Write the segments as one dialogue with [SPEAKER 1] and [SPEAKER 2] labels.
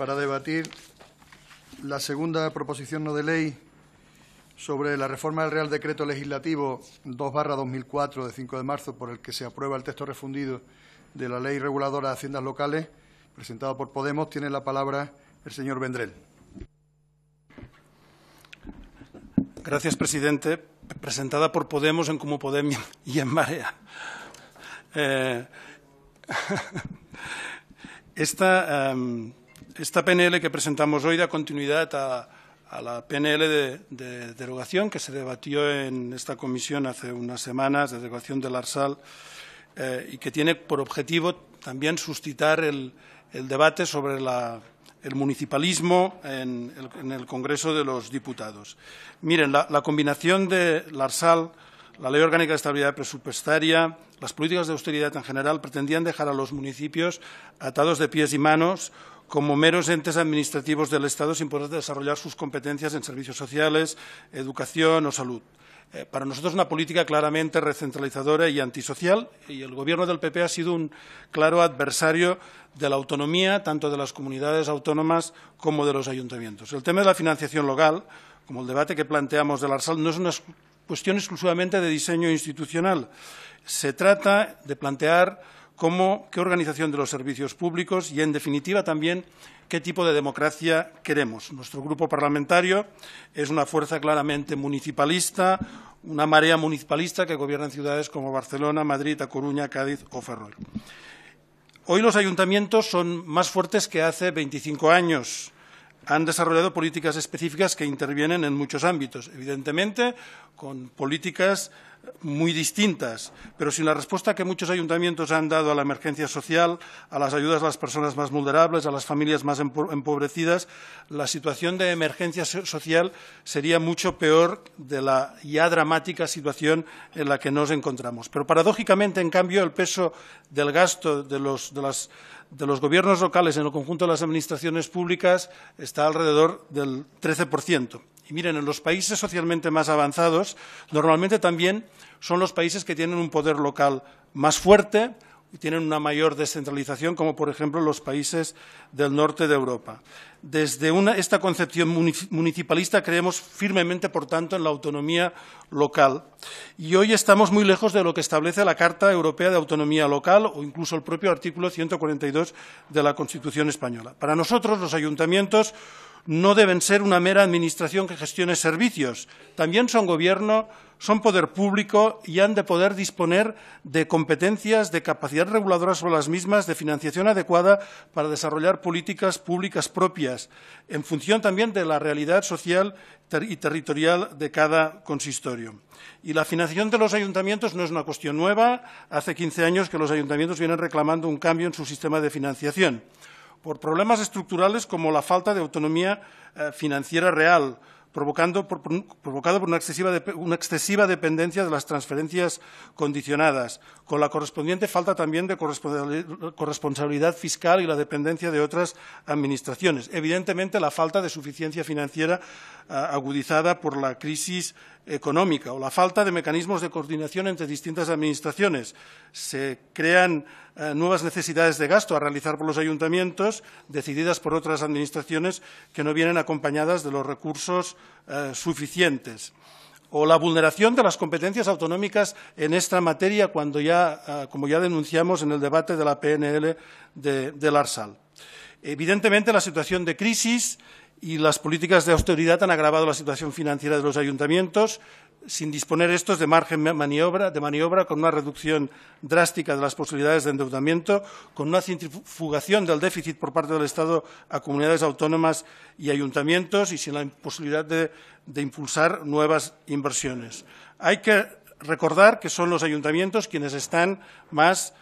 [SPEAKER 1] para debatir la segunda proposición no de ley sobre la reforma del Real Decreto Legislativo 2-2004 de 5 de marzo, por el que se aprueba el texto refundido de la Ley Reguladora de Haciendas Locales, presentada por Podemos,
[SPEAKER 2] tiene la palabra el señor Vendrel. Gracias, presidente. Presentada por Podemos en Como Podemos y en Marea. Eh, esta... Em, esta PNL que presentamos hoy da continuidad a, la PNL de, derogación que se debatió en esta comisión hace unas semanas, de derogación del ARSAL, eh, y que tiene por objetivo también suscitar el, debate sobre el municipalismo en el, Congreso de los Diputados. Miren, la, la combinación de LARSAL, la Ley Orgánica de Estabilidad Presupuestaria, las políticas de austeridad en general pretendían dejar a los municipios atados de pies y manos como meros entes administrativos del Estado sin poder desarrollar sus competencias en servicios sociales, educación o salud. Eh, para nosotros es una política claramente recentralizadora y antisocial y el Gobierno del PP ha sido un claro adversario de la autonomía tanto de las comunidades autónomas como de los ayuntamientos. El tema de la financiación local, como el debate que planteamos la Arsal, no es una cuestión exclusivamente de diseño institucional. Se trata de plantear cómo, qué organización de los servicios públicos y, en definitiva, también qué tipo de democracia queremos. Nuestro grupo parlamentario es una fuerza claramente municipalista, una marea municipalista que gobierna en ciudades como Barcelona, Madrid, A Coruña, Cádiz o Ferrol. Hoy los ayuntamientos son más fuertes que hace 25 años. Han desarrollado políticas específicas que intervienen en muchos ámbitos, evidentemente con políticas muy distintas, pero sin la respuesta que muchos ayuntamientos han dado a la emergencia social, a las ayudas a las personas más vulnerables, a las familias más empobrecidas, la situación de emergencia social sería mucho peor de la ya dramática situación en la que nos encontramos. Pero paradójicamente, en cambio, el peso del gasto de los, gobiernos locales en el conjunto de las administraciones públicas está alrededor del 13%. Y miren, en los países socialmente más avanzados, normalmente también son los países que tienen un poder local más fuerte y tienen una mayor descentralización, como por ejemplo los países del norte de Europa. Desde esta concepción municipalista creemos firmemente, por tanto, en la autonomía local. Y hoy estamos muy lejos de lo que establece la Carta Europea de Autonomía Local o incluso el propio artículo 142 de la Constitución española. Para nosotros, los ayuntamientos no deben ser una mera administración que gestione servicios. También son gobierno, son poder público y han de poder disponer de competencias, de capacidad reguladora sobre las mismas, de financiación adecuada para desarrollar políticas públicas propias, en función también de la realidad social y territorial de cada consistorio. Y la financiación de los ayuntamientos no es una cuestión nueva. Hace 15 años que los ayuntamientos vienen reclamando un cambio en su sistema de financiación por problemas estructurales como la falta de autonomía eh, financiera real, provocada por, provocado por una excesiva, dependencia de las transferencias condicionadas, con la correspondiente falta también de corresponsabilidad fiscal y la dependencia de otras administraciones. Evidentemente, la falta de suficiencia financiera eh, agudizada por la crisis económica o la falta de mecanismos de coordinación entre distintas administraciones. Se crean eh, nuevas necesidades de gasto a realizar por los ayuntamientos, decididas por otras administraciones que no vienen acompañadas de los recursos eh, suficientes o la vulneración de las competencias autonómicas en esta materia, cuando ya, eh, como ya denunciamos en el debate de la PNL de, del Evidentemente, la situación de crisis y las políticas de austeridad han agravado la situación financiera de los ayuntamientos, sin disponer estos de margen de maniobra, de maniobra, con una reducción drástica de las posibilidades de endeudamiento, con una centrifugación del déficit por parte del Estado a comunidades autónomas y ayuntamientos y sin la posibilidad de, de impulsar nuevas inversiones. Hay que recordar que son los ayuntamientos quienes están más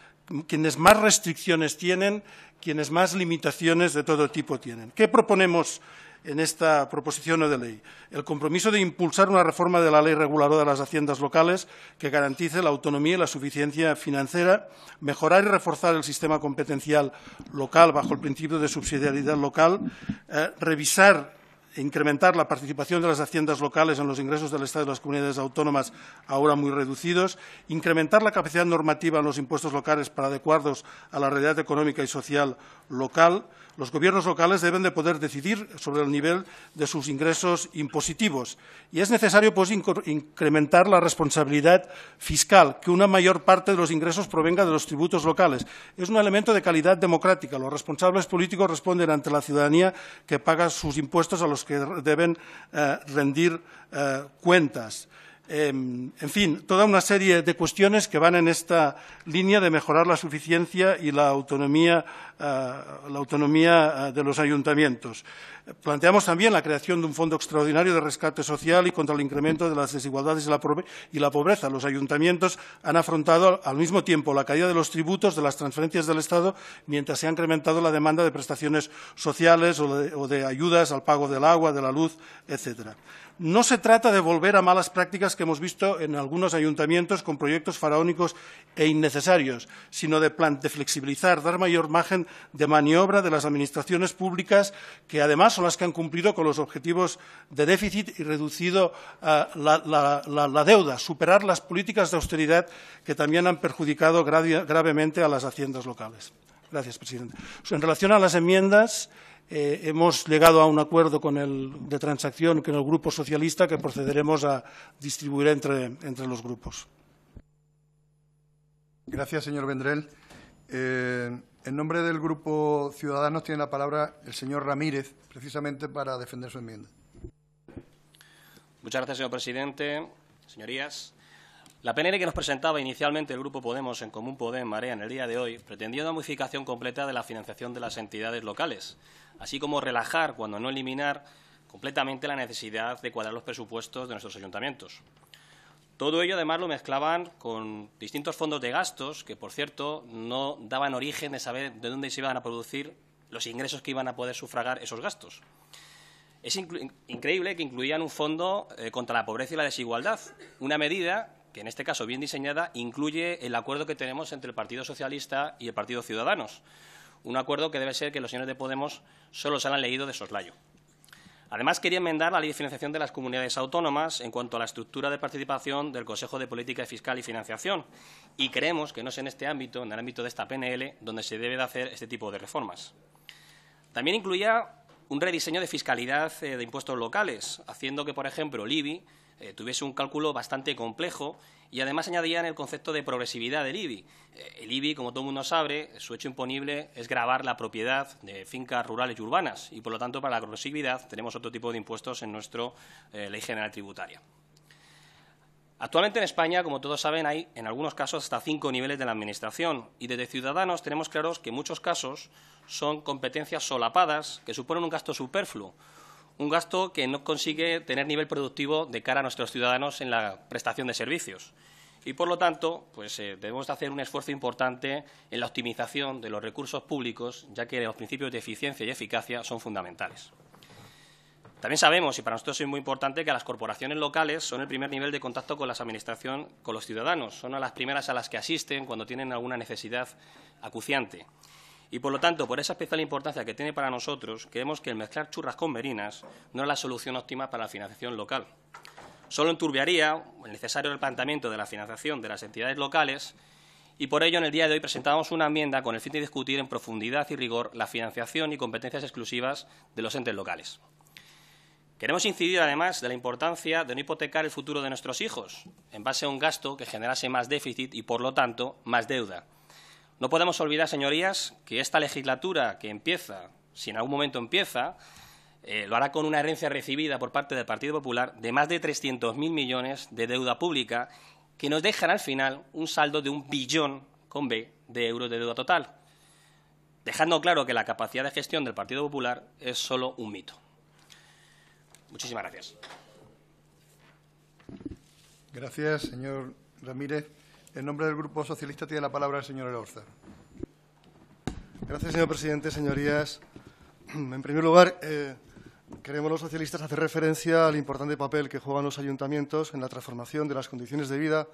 [SPEAKER 2] quienes más restricciones tienen, quienes más limitaciones de todo tipo tienen. ¿Qué proponemos en esta proposición de ley. El compromiso de impulsar una reforma de la ley reguladora de las haciendas locales que garantice la autonomía y la suficiencia financiera, mejorar y reforzar el sistema competencial local bajo el principio de subsidiariedad local, eh, revisar e incrementar la participación de las haciendas locales en los ingresos del Estado y de las comunidades autónomas ahora muy reducidos, incrementar la capacidad normativa en los impuestos locales para adecuarlos a la realidad económica y social local, los gobiernos locales deben de poder decidir sobre el nivel de sus ingresos impositivos y es necesario pues, incrementar la responsabilidad fiscal, que una mayor parte de los ingresos provenga de los tributos locales. Es un elemento de calidad democrática. Los responsables políticos responden ante la ciudadanía que paga sus impuestos a los que deben eh, rendir eh, cuentas. Em, en fin, toda una serie de cuestiones que van en esta línea de mejorar la suficiencia y la autonomía, ah, ah, de los ayuntamientos. Planteamos también la creación de un fondo extraordinario de rescate social y contra el incremento de las desigualdades y la pobreza. Los ayuntamientos han afrontado al mismo tiempo la caída de los tributos, de las transferencias del Estado, mientras se ha incrementado la demanda de prestaciones sociales o de, o de ayudas al pago del agua, de la luz, etcétera. No se trata de volver a malas prácticas que hemos visto en algunos ayuntamientos con proyectos faraónicos e innecesarios, sino de, plan de flexibilizar, dar mayor margen de maniobra de las administraciones públicas, que además son las que han cumplido con los objetivos de déficit y reducido ah, la, la, deuda, superar las políticas de austeridad que también han perjudicado gravemente a las haciendas locales. Gracias, presidente. En relación a las enmiendas, eh, hemos llegado a un acuerdo con el, de transacción con el Grupo Socialista que procederemos a distribuir entre, los grupos.
[SPEAKER 1] Gracias, señor Vendrell. Eh, en nombre del Grupo Ciudadanos tiene la palabra el señor Ramírez, precisamente para defender su enmienda.
[SPEAKER 3] Muchas gracias, señor presidente. Señorías, la PNL que nos presentaba inicialmente el Grupo Podemos en Común Podem Marea en el día de hoy pretendía una modificación completa de la financiación de las entidades locales, así como relajar, cuando no eliminar, completamente la necesidad de cuadrar los presupuestos de nuestros ayuntamientos. Todo ello, además, lo mezclaban con distintos fondos de gastos que, por cierto, no daban origen de saber de dónde se iban a producir los ingresos que iban a poder sufragar esos gastos. Es increíble que incluían un fondo eh, contra la pobreza y la desigualdad, una medida en este caso bien diseñada, incluye el acuerdo que tenemos entre el Partido Socialista y el Partido Ciudadanos. Un acuerdo que debe ser que los señores de Podemos solo se han leído de soslayo. Además, quería enmendar la ley de financiación de las comunidades autónomas en cuanto a la estructura de participación del Consejo de Política Fiscal y Financiación y creemos que no es en este ámbito, en el ámbito de esta PNL, donde se debe de hacer este tipo de reformas. También incluía un rediseño de fiscalidad eh, de impuestos locales, haciendo que, por ejemplo, el IBI eh, tuviese un cálculo bastante complejo y además añadían el concepto de progresividad del IBI. Eh, el IBI, como todo el mundo sabe, su hecho imponible es grabar la propiedad de fincas rurales y urbanas y, por lo tanto, para la progresividad tenemos otro tipo de impuestos en nuestra Ley General Tributaria. Actualmente en España, como todos saben, hay en algunos casos hasta cinco niveles de la Administración y desde Ciudadanos tenemos claros que muchos casos son competencias solapadas que suponen un gasto superfluo, un gasto que no consigue tener nivel productivo de cara a nuestros ciudadanos en la prestación de servicios. Y, por lo tanto, pues, eh, debemos de hacer un esfuerzo importante en la optimización de los recursos públicos, ya que los principios de eficiencia y eficacia son fundamentales. También sabemos, y para nosotros es muy importante, que las corporaciones locales son el primer nivel de contacto con las administraciones, con los ciudadanos. Son las primeras a las que asisten cuando tienen alguna necesidad acuciante. Y, por lo tanto, por esa especial importancia que tiene para nosotros, creemos que el mezclar churras con merinas no es la solución óptima para la financiación local. Solo enturbiaría el necesario planteamiento de la financiación de las entidades locales y por ello en el día de hoy presentamos una enmienda con el fin de discutir en profundidad y rigor la financiación y competencias exclusivas de los entes locales. Queremos incidir, además, de la importancia de no hipotecar el futuro de nuestros hijos en base a un gasto que generase más déficit y, por lo tanto, más deuda. No podemos olvidar, señorías, que esta legislatura que empieza, si en algún momento empieza, eh, lo hará con una herencia recibida por parte del Partido Popular de más de 300.000 millones de deuda pública que nos dejan al final un saldo de un billón con B de euros de deuda total, dejando claro que la capacidad de gestión del Partido Popular es solo un mito. Muchísimas gracias.
[SPEAKER 1] Gracias, señor Ramírez. En nombre del Grupo Socialista tiene la palabra el señor Elorza.
[SPEAKER 4] Gracias, señor presidente. Señorías, en primer lugar, eh, queremos los socialistas hacer referencia al importante papel que juegan los ayuntamientos en la transformación de las condiciones de vida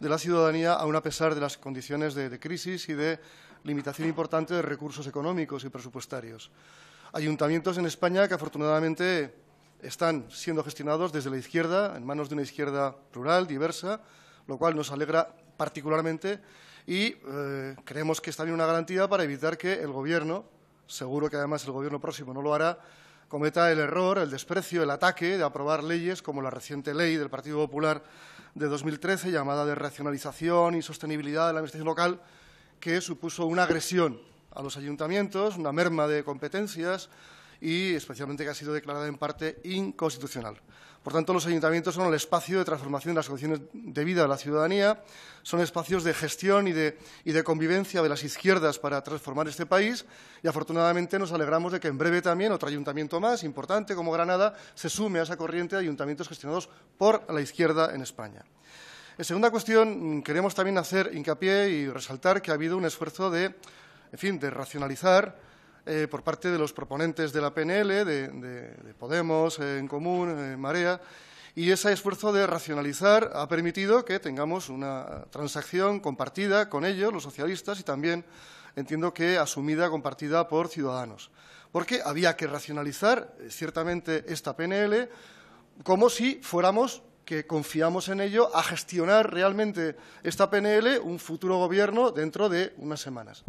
[SPEAKER 4] de la ciudadanía, aun a pesar de las condiciones de, de crisis y de limitación importante de recursos económicos y presupuestarios. Ayuntamientos en España que afortunadamente están siendo gestionados desde la izquierda, en manos de una izquierda plural, diversa, lo cual nos alegra particularmente y eh, creemos que está también una garantía para evitar que el Gobierno, seguro que además el Gobierno próximo no lo hará, cometa el error, el desprecio, el ataque de aprobar leyes como la reciente ley del Partido Popular de 2013 llamada de racionalización y sostenibilidad de la administración local, que supuso una agresión a los ayuntamientos, una merma de competencias, y especialmente que ha sido declarada en parte inconstitucional. Por tanto, los ayuntamientos son el espacio de transformación de las condiciones de vida de la ciudadanía, son espacios de gestión y de, convivencia de las izquierdas para transformar este país y, afortunadamente, nos alegramos de que en breve también otro ayuntamiento más importante como Granada se sume a esa corriente de ayuntamientos gestionados por la izquierda en España. En segunda cuestión, queremos también hacer hincapié y resaltar que ha habido un esfuerzo en fin, de racionalizar eh, por parte de los proponentes de la PNL, de, Podemos, eh, en común, eh, Marea, y ese esfuerzo de racionalizar ha permitido que tengamos una transacción compartida con ellos, los socialistas, y también entiendo que asumida, compartida por Ciudadanos. Porque había que racionalizar ciertamente esta PNL como si fuéramos que confiamos en ello a gestionar realmente esta PNL un futuro gobierno dentro de unas semanas.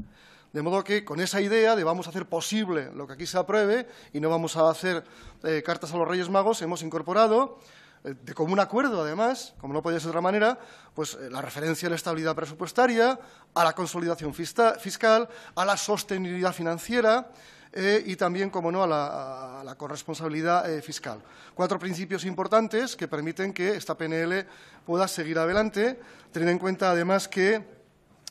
[SPEAKER 4] De modo que con esa idea de vamos a hacer posible lo que aquí se apruebe y no vamos a hacer eh, cartas a los Reyes Magos, hemos incorporado eh, de común acuerdo, además, como no podía ser de otra manera, pues eh, la referencia a la estabilidad presupuestaria, a la consolidación fiscal, a la sostenibilidad financiera y también, como no, a la, corresponsabilidad fiscal. Cuatro principios importantes que permiten que esta PNL pueda seguir adelante, teniendo en cuenta, además, que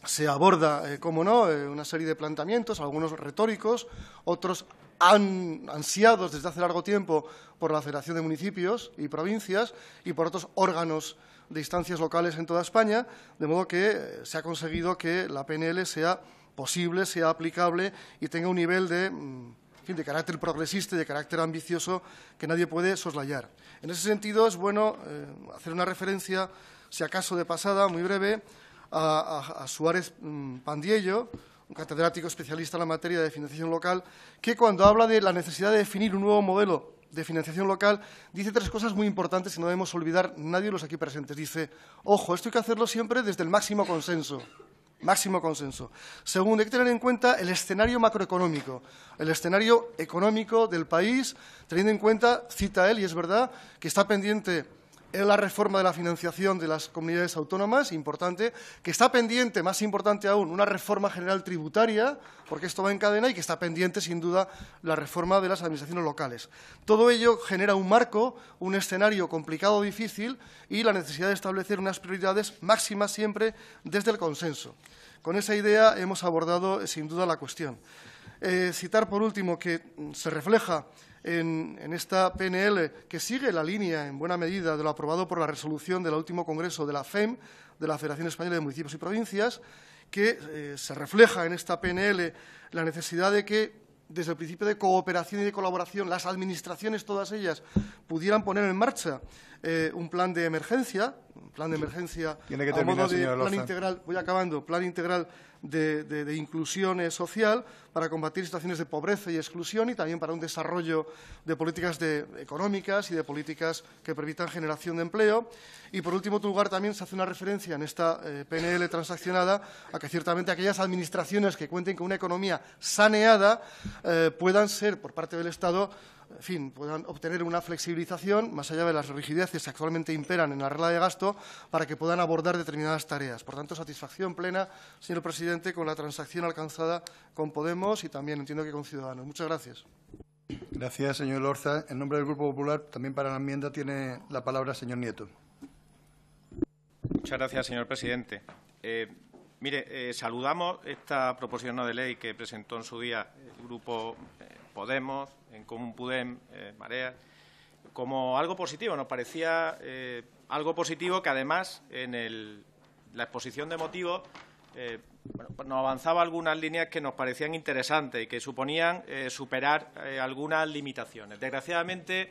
[SPEAKER 4] se aborda, eh, como no, eh, una serie de planteamientos, algunos retóricos, otros han, ansiados desde hace largo tiempo por la Federación de Municipios y Provincias y por otros órganos de instancias locales en toda España, de modo que eh, se ha conseguido que la PNL sea posible, sea aplicable y tenga un nivel de, mm, de carácter progresista y de carácter ambicioso que nadie puede soslayar. En ese sentido, es bueno hacer una referencia, si acaso de pasada, muy breve, a, Suárez mm, Pandiello, un catedrático especialista en la materia de financiación local, que cuando habla de la necesidad de definir un nuevo modelo de financiación local, dice tres cosas muy importantes y no debemos olvidar nadie de los aquí presentes. Dice, ojo, esto hay que hacerlo siempre desde el máximo consenso. Máximo consenso. Segundo, hay que tener en cuenta el escenario macroeconómico, el escenario económico del país, teniendo en cuenta, cita él, y es verdad, que está pendiente la reforma de la financiación de las comunidades autónomas, importante, que está pendiente, más importante aún, una reforma general tributaria, porque esto va en cadena, y que está pendiente, sin duda, la reforma de las administraciones locales. Todo ello genera un marco, un escenario complicado, difícil, y la necesidad de establecer unas prioridades máximas siempre desde el consenso. Con esa idea hemos abordado, sin duda, la cuestión. Eh, citar, por último, que se refleja en, esta PNL que sigue la línea, en buena medida, de lo aprobado por la resolución del último Congreso de la FEM, de la Federación Española de Municipios y Provincias, que eh, se refleja en esta PNL la necesidad de que desde el principio de cooperación y de colaboración, las administraciones, todas ellas, pudieran poner en marcha eh, un plan de emergencia, un plan de emergencia Tiene que a modo integral, voy acabando, plan integral de, inclusión eh, social, para combatir situaciones de pobreza y exclusión y también para un desarrollo de políticas económicas y de políticas que permitan generación de empleo. Y, por último lugar, también se hace una referencia en esta eh, PNL transaccionada a que ciertamente aquellas administraciones que cuenten con una economía saneada eh, puedan ser, por parte del Estado, en fin, puedan obtener una flexibilización más allá de las rigideces que actualmente imperan en la regla de gasto para que puedan abordar determinadas tareas. Por tanto, satisfacción plena, señor presidente, con la transacción alcanzada con Podemos y también entiendo que con Ciudadanos. Muchas gracias.
[SPEAKER 1] Gracias, señor Orza, En nombre del Grupo Popular, también para la enmienda tiene la palabra señor Nieto.
[SPEAKER 5] Muchas gracias, señor presidente. Eh, mire, eh, saludamos esta proposición de ley que presentó en su día el Grupo eh, Podemos, en Común Pudem, eh, Marea, como algo positivo. Nos parecía eh, algo positivo que, además, en la exposición de motivos eh, nos avanzaba algunas líneas que nos parecían interesantes y que suponían superar algunas limitaciones. Desgraciadamente,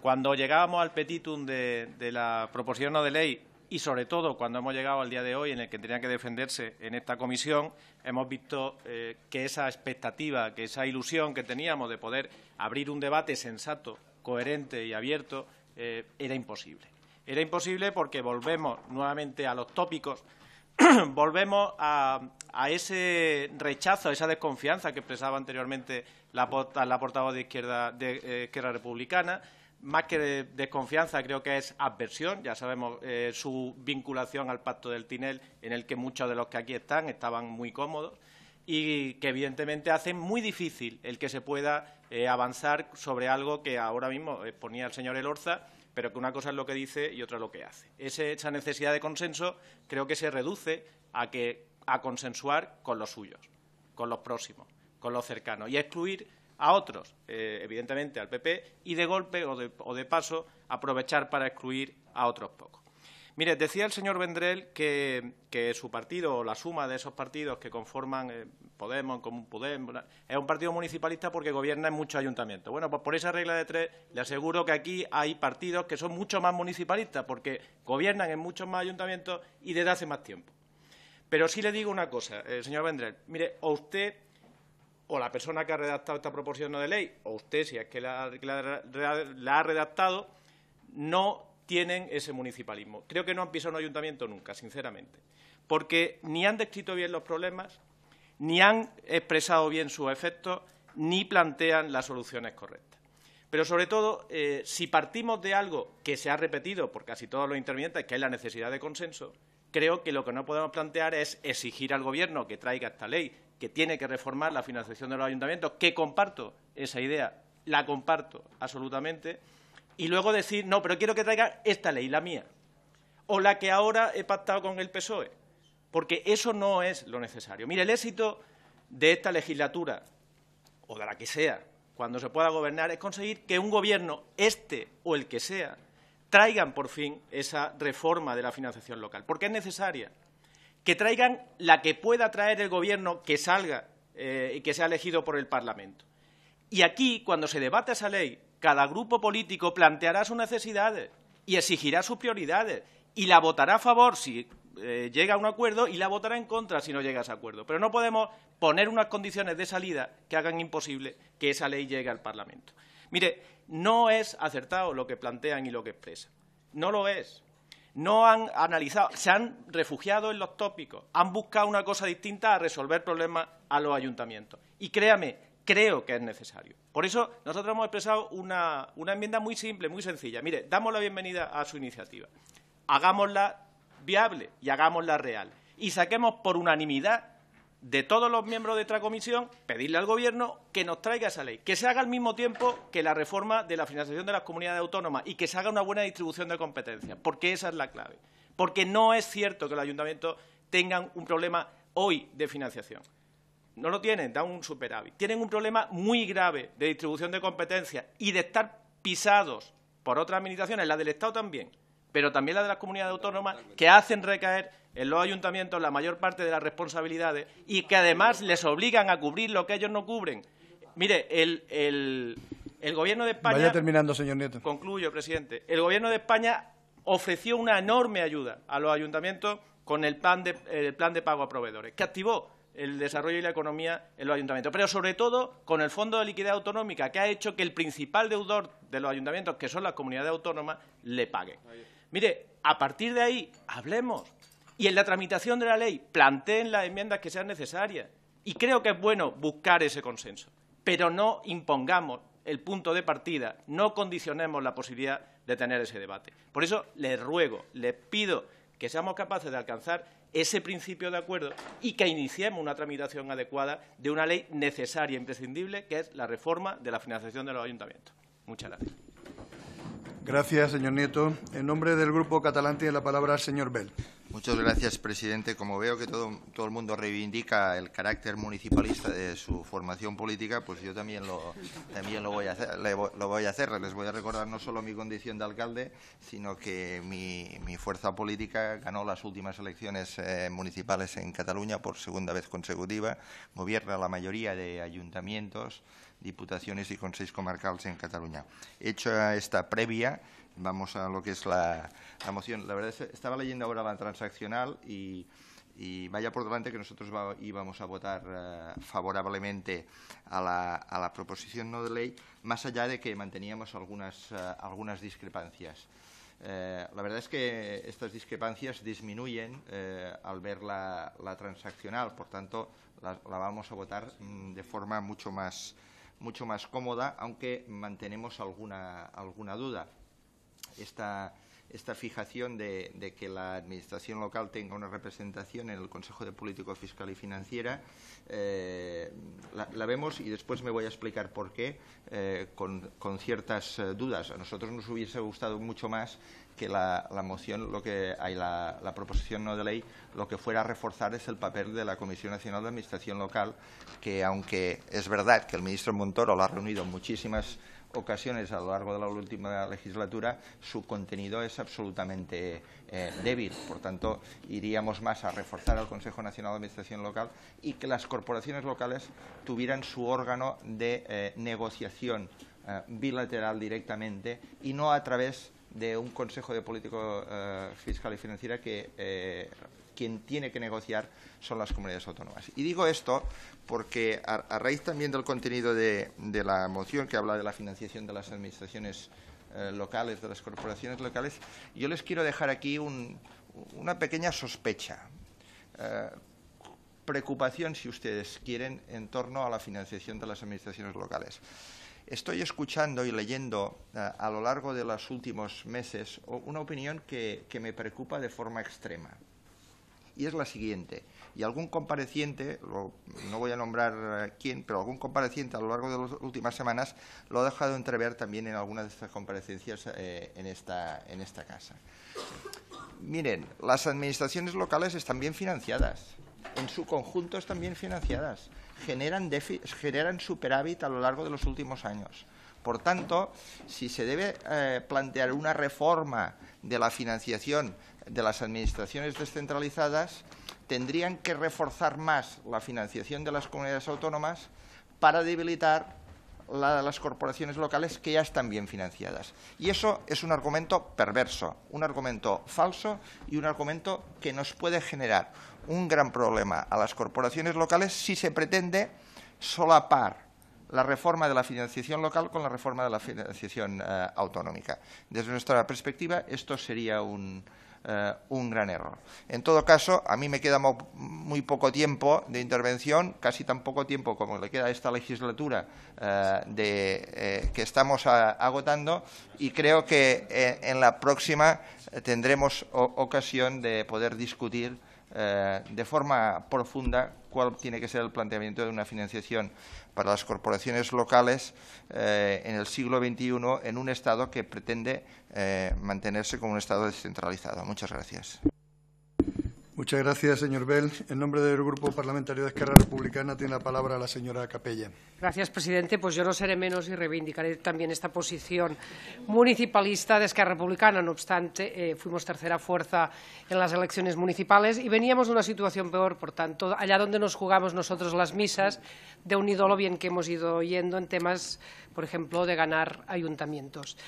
[SPEAKER 5] cuando llegábamos al petitum de, de la proposición de ley y, sobre todo, cuando hemos llegado al día de hoy en el que tenía que defenderse en esta comisión, hemos visto eh, que esa expectativa, que esa ilusión que teníamos de poder abrir un debate sensato, coherente y abierto, eh, era imposible. Era imposible porque volvemos nuevamente a los tópicos, volvemos a, ese rechazo, a esa desconfianza que expresaba anteriormente la, portavoz de Izquierda, de, eh, Izquierda Republicana, más que de, creo que es adversión. Ya sabemos eh, su vinculación al pacto del Tinel, en el que muchos de los que aquí están estaban muy cómodos y que evidentemente hace muy difícil el que se pueda eh, avanzar sobre algo que ahora mismo exponía eh, el señor Elorza, pero que una cosa es lo que dice y otra lo que hace. esa necesidad de consenso creo que se reduce a, a consensuar con los suyos, con los próximos, con los cercanos y excluir a otros, eh, evidentemente al PP, y de golpe o de, paso aprovechar para excluir a otros pocos. Mire, decía el señor Vendrell que, su partido, o la suma de esos partidos que conforman eh, Podemos, Común Podemos, es un partido municipalista porque gobierna en muchos ayuntamientos. Bueno, pues por esa regla de tres le aseguro que aquí hay partidos que son mucho más municipalistas porque gobiernan en muchos más ayuntamientos y desde hace más tiempo. Pero sí le digo una cosa, eh, señor Vendrell. Mire, o usted o la persona que ha redactado esta proporción de ley, o usted, si es que la, ha redactado, no tienen ese municipalismo. Creo que no han pisado un ayuntamiento nunca, sinceramente, porque ni han descrito bien los problemas, ni han expresado bien sus efectos, ni plantean las soluciones correctas. Pero, sobre todo, eh, si partimos de algo que se ha repetido por casi todos los intervinientes, que es la necesidad de consenso, creo que lo que no podemos plantear es exigir al Gobierno que traiga esta ley que tiene que reformar la financiación de los ayuntamientos, que comparto esa idea, la comparto absolutamente, y luego decir, no, pero quiero que traiga esta ley, la mía, o la que ahora he pactado con el PSOE, porque eso no es lo necesario. Mire, el éxito de esta legislatura, o de la que sea, cuando se pueda gobernar, es conseguir que un gobierno, este o el que sea, traigan por fin esa reforma de la financiación local, porque es necesaria que traigan la que pueda traer el gobierno que salga eh, y que sea elegido por el Parlamento. Y aquí, cuando se debate esa ley, cada grupo político planteará sus necesidades y exigirá sus prioridades y la votará a favor si eh, llega a un acuerdo y la votará en contra si no llega a ese acuerdo. Pero no podemos poner unas condiciones de salida que hagan imposible que esa ley llegue al Parlamento. Mire, no es acertado lo que plantean y lo que expresan. No lo es no han analizado, se han refugiado en los tópicos, han buscado una cosa distinta a resolver problemas a los ayuntamientos. Y créame, creo que es necesario. Por eso nosotros hemos expresado una, enmienda muy simple, muy sencilla. Mire, damos la bienvenida a su iniciativa, hagámosla viable y hagámosla real. Y saquemos por unanimidad de todos los miembros de esta comisión, pedirle al Gobierno que nos traiga esa ley, que se haga al mismo tiempo que la reforma de la financiación de las comunidades autónomas y que se haga una buena distribución de competencias, porque esa es la clave. Porque no es cierto que los ayuntamientos tengan un problema hoy de financiación. No lo tienen, dan un superávit. Tienen un problema muy grave de distribución de competencias y de estar pisados por otras administraciones, la del Estado también, pero también la de las comunidades autónomas, que hacen recaer en los ayuntamientos la mayor parte de las responsabilidades y que además les obligan a cubrir lo que ellos no cubren. Mire, el, Gobierno de España. Vaya
[SPEAKER 1] terminando, señor Nieto.
[SPEAKER 5] Concluyo, presidente. El Gobierno de España ofreció una enorme ayuda a los ayuntamientos con el plan de, el plan de pago a proveedores, que activó el desarrollo y la economía en los ayuntamientos, pero sobre todo con el Fondo de Liquidez Autonómica, que ha hecho que el principal deudor de los ayuntamientos, que son las comunidades autónomas, le pague. Mire, a partir de ahí, hablemos, y en la tramitación de la ley planteen las enmiendas que sean necesarias. Y creo que es bueno buscar ese consenso, pero no impongamos el punto de partida, no condicionemos la posibilidad de tener ese debate. Por eso les ruego, les pido que seamos capaces de alcanzar ese principio de acuerdo y que iniciemos una tramitación adecuada de una ley necesaria e imprescindible, que es la reforma de la financiación de los ayuntamientos. Muchas gracias.
[SPEAKER 1] Gracias, señor Nieto. En nombre del Grupo
[SPEAKER 6] Catalán tiene la palabra el señor Bell. Muchas gracias, presidente. Como veo que todo, el mundo reivindica el carácter municipalista de su formación política, pues yo también lo, también lo voy a hacer. Les voy a recordar no solo mi condición de alcalde, sino que mi, fuerza política ganó las últimas elecciones eh, municipales en Cataluña por segunda vez consecutiva, gobierna la mayoría de ayuntamientos diputaciones y consejos comarcales en Cataluña. Hecho esta previa, vamos a lo que es la, moción. La verdad es que estaba leyendo ahora la transaccional y, vaya por delante que nosotros íbamos a votar eh, favorablemente a la, proposición no de ley, más allá de que manteníamos algunas, eh, discrepancias. Eh, la verdad es que estas discrepancias disminuyen al ver la, transaccional, por tanto, la, vamos a votar mm, de forma mucho más, mucho más cómoda, aunque mantenemos alguna, alguna duda. Esta, esta fijación de, que la Administración local tenga una representación en el Consejo de Política Fiscal y Financiera, eh, la, vemos y después me voy a explicar por qué, eh, con, ciertas eh, dudas. A nosotros nos hubiese gustado mucho más que la, moción, lo que hay, la, proposición no de ley, lo que fuera a reforzar es el papel de la Comisión Nacional de Administración Local, que aunque es verdad que el ministro Montoro lo ha reunido en muchísimas ocasiones a lo largo de la última legislatura, su contenido es absolutamente eh, débil. Por tanto, iríamos más a reforzar al Consejo Nacional de Administración Local y que las corporaciones locales tuvieran su órgano de eh, negociación eh, bilateral directamente y no a través de un Consejo de Político eh, Fiscal y Financiera que eh, quien tiene que negociar son las comunidades autónomas. Y digo esto porque a, raíz también del contenido de, la moción que habla de la financiación de las administraciones eh, locales, de las corporaciones locales, yo les quiero dejar aquí una pequeña sospecha preocupación, si ustedes quieren, en torno a la financiación de las administraciones locales. Estoy escuchando y leyendo eh, a lo largo de los últimos meses una opinión que, me preocupa de forma extrema. Y es la siguiente. Y algún compareciente, no voy a nombrar eh, quién, pero algún compareciente a lo largo de las últimas semanas lo ha dejado entrever también en algunas de estas comparecencias eh, en, esta, en esta casa. Miren, las administraciones locales están bien financiadas. En su conjunto están bien financiadas generan, superávit a lo largo de los últimos años. Por tanto, si se debe eh, plantear una reforma de la financiación de las administraciones descentralizadas, tendrían que reforzar más la financiación de las comunidades autónomas para debilitar la de las corporaciones locales que ya están bien financiadas. Y eso es un argumento perverso, un argumento falso y un argumento que nos puede generar un gran problema a las corporaciones locales si se pretende solapar la reforma de la financiación local con la reforma de la financiación eh, autonómica. Desde nuestra perspectiva, esto sería eh, un, gran error. En todo caso, a mí me queda muy poco tiempo de intervención, casi tan poco tiempo como le queda a esta legislatura eh, que estamos agotando, y creo que en la próxima tendremos ocasión de poder discutir eh, de forma profunda cuál tiene que ser el planteamiento de una financiación para las corporaciones locales eh, en el siglo XXI en un Estado que pretende eh, mantenerse como un Estado descentralizado. Muchas gracias.
[SPEAKER 1] Muchas gracias, señor Bell. En nombre del Grupo Parlamentario de Esquerra Republicana tiene la palabra la señora Capella.
[SPEAKER 7] Gracias, presidente. Pues yo no seré menos y reivindicaré también esta posición municipalista de Esquerra Republicana. No obstante, eh, fuimos tercera fuerza en las elecciones municipales y veníamos de una situación peor. Por tanto, allá donde nos jugamos nosotros las misas, de un ídolo bien que hemos ido oyendo en temas, por ejemplo, de ganar ayuntamientos.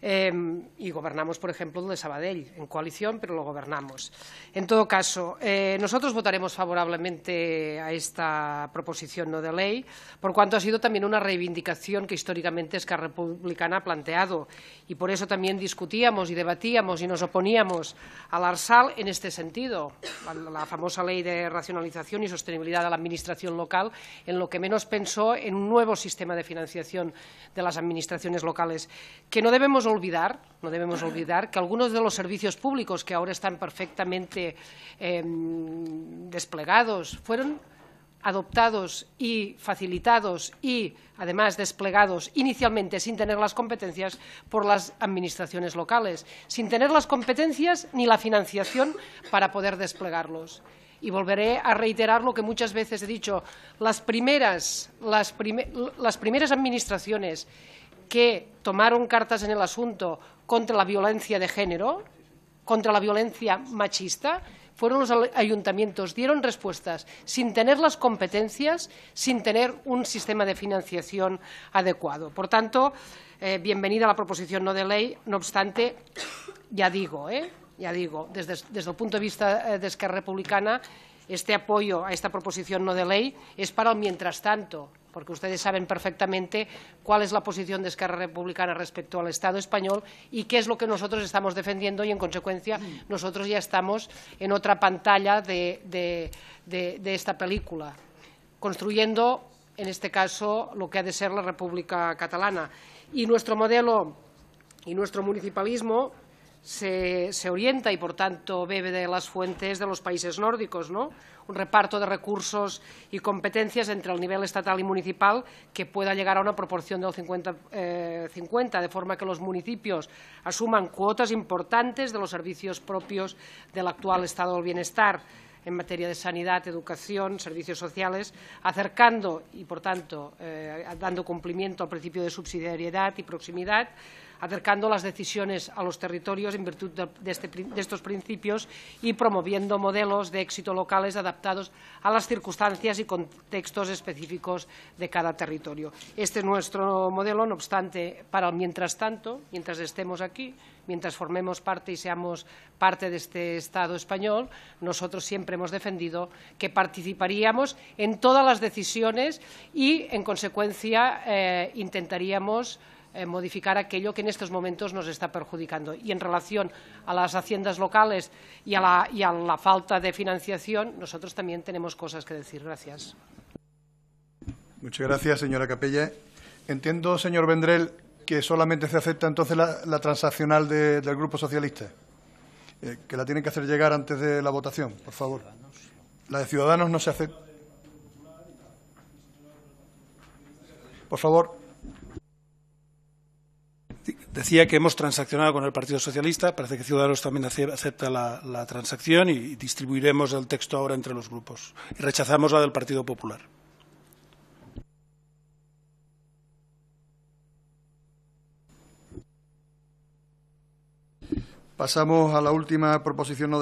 [SPEAKER 7] Em, y gobernamos, por ejemplo, donde Sabadell, en coalición, pero lo gobernamos. En todo caso, eh, nosotros votaremos favorablemente a esta proposición no de ley, por cuanto ha sido también una reivindicación que históricamente Esquerra Republicana ha planteado y por eso también discutíamos y debatíamos y nos oponíamos al ARSAL en este sentido, la famosa ley de racionalización y sostenibilidad de la Administración local, en lo que menos pensó en un nuevo sistema de financiación de las administraciones locales, que no debemos olvidar, no debemos olvidar que algunos de los servicios públicos que ahora están perfectamente em, desplegados fueron adoptados y facilitados y, además, desplegados inicialmente sin tener las competencias por las administraciones locales, sin tener las competencias ni la financiación para poder desplegarlos. Y volveré a reiterar lo que muchas veces he dicho, las primeras, las primeras administraciones que tomaron cartas en el asunto contra la violencia de género, contra la violencia machista, fueron los ayuntamientos, dieron respuestas sin tener las competencias, sin tener un sistema de financiación adecuado. Por tanto, eh, bienvenida a la proposición no de ley, no obstante, ya digo, eh, desde, desde, el punto de vista eh, de Esquerra Republicana, este apoyo a esta proposición no de ley es para el mientras tanto, porque ustedes saben perfectamente cuál es la posición de Esquerra Republicana respecto al Estado español y qué es lo que nosotros estamos defendiendo y, en consecuencia, nosotros ya estamos en otra pantalla de esta película, construyendo, en este caso, lo que ha de ser la República Catalana. Y nuestro modelo y nuestro municipalismo se, orienta y, por tanto, bebe de las fuentes de los países nórdicos, ¿no? Un reparto de recursos y competencias entre el nivel estatal y municipal que pueda llegar a una proporción de 50, 50 de forma que los municipios asuman cuotas importantes de los servicios propios del actual estado del bienestar en materia de sanidad, educación, servicios sociales, acercando y, por tanto, eh, dando cumplimiento al principio de subsidiariedad y proximidad, acercando las decisiones a los territorios en virtud este de, estos principios y promoviendo modelos de éxito locales adaptados a las circunstancias y contextos específicos de cada territorio. Este es nuestro modelo, no obstante, para mientras tanto, mientras estemos aquí, mientras formemos parte y seamos parte de este Estado español, nosotros siempre hemos defendido que participaríamos en todas las decisiones y, en consecuencia, eh, intentaríamos eh, modificar aquello que en estos momentos nos está perjudicando. Y en relación a las haciendas locales y a la, falta de financiación, nosotros también tenemos cosas que decir. Gracias.
[SPEAKER 1] Muchas gracias, señora Capella. Entiendo, señor Vendrel, que solamente se acepta entonces la, transaccional del Grupo Socialista, eh, que la tienen que hacer llegar antes de la votación, por favor. La de Ciudadanos no se acepta.
[SPEAKER 2] Por favor decía que hemos transaccionado con el Partido Socialista, parece que Ciudadanos también acepta la, transacción y distribuiremos el texto ahora entre los grupos. Y rechazamos la del Partido Popular.
[SPEAKER 1] Pasamos a la última proposición